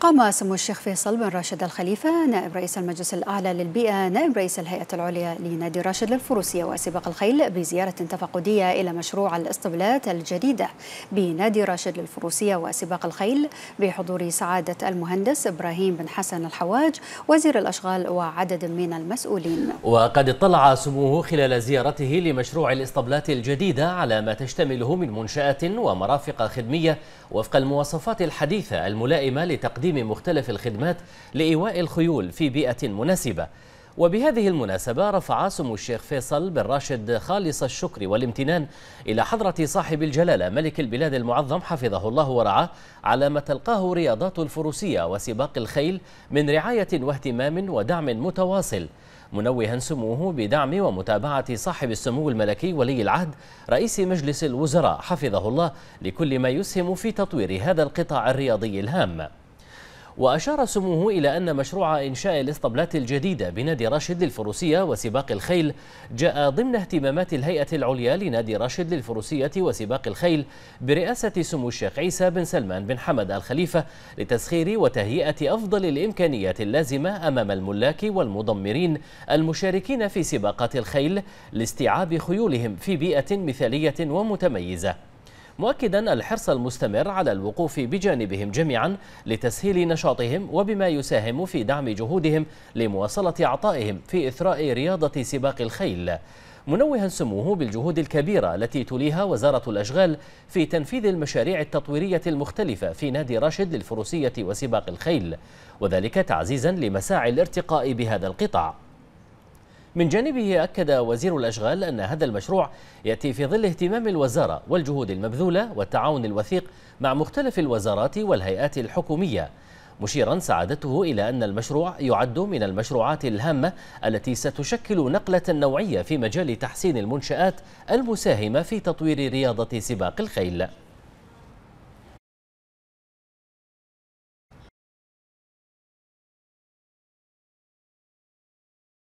قام سمو الشيخ فيصل بن راشد الخليفة نائب رئيس المجلس الأعلى للبيئة نائب رئيس الهيئة العليا لنادي راشد للفروسية وسباق الخيل بزيارة تفقدية إلى مشروع الاسطبلات الجديدة بنادي راشد للفروسية وسباق الخيل بحضور سعادة المهندس إبراهيم بن حسن الحواج وزير الأشغال وعدد من المسؤولين وقد اطلع سموه خلال زيارته لمشروع الاسطبلات الجديدة على ما تشتمله من منشأة ومرافق خدمية وفق المواصفات الحديثة الملائمة لتقديم تقديم مختلف الخدمات لإيواء الخيول في بيئة مناسبة وبهذه المناسبة رفع سمو الشيخ فيصل بن راشد خالص الشكر والامتنان إلى حضرة صاحب الجلالة ملك البلاد المعظم حفظه الله ورعاه على ما تلقاه رياضات الفروسية وسباق الخيل من رعاية واهتمام ودعم متواصل منوها سموه بدعم ومتابعة صاحب السمو الملكي ولي العهد رئيس مجلس الوزراء حفظه الله لكل ما يسهم في تطوير هذا القطاع الرياضي الهام وأشار سموه إلى أن مشروع إنشاء الإسطبلات الجديدة بنادي راشد للفروسية وسباق الخيل جاء ضمن اهتمامات الهيئة العليا لنادي راشد للفروسية وسباق الخيل برئاسة سمو الشيخ عيسى بن سلمان بن حمد الخليفة لتسخير وتهيئة أفضل الإمكانيات اللازمة أمام الملاك والمضمرين المشاركين في سباقات الخيل لاستيعاب خيولهم في بيئة مثالية ومتميزة مؤكدا الحرص المستمر على الوقوف بجانبهم جميعا لتسهيل نشاطهم وبما يساهم في دعم جهودهم لمواصلة عطائهم في إثراء رياضة سباق الخيل منوها سموه بالجهود الكبيرة التي تليها وزارة الأشغال في تنفيذ المشاريع التطويرية المختلفة في نادي راشد للفروسية وسباق الخيل وذلك تعزيزا لمساعي الارتقاء بهذا القطاع من جانبه أكد وزير الأشغال أن هذا المشروع يأتي في ظل اهتمام الوزارة والجهود المبذولة والتعاون الوثيق مع مختلف الوزارات والهيئات الحكومية مشيرا سعادته إلى أن المشروع يعد من المشروعات الهامة التي ستشكل نقلة نوعية في مجال تحسين المنشآت المساهمة في تطوير رياضة سباق الخيل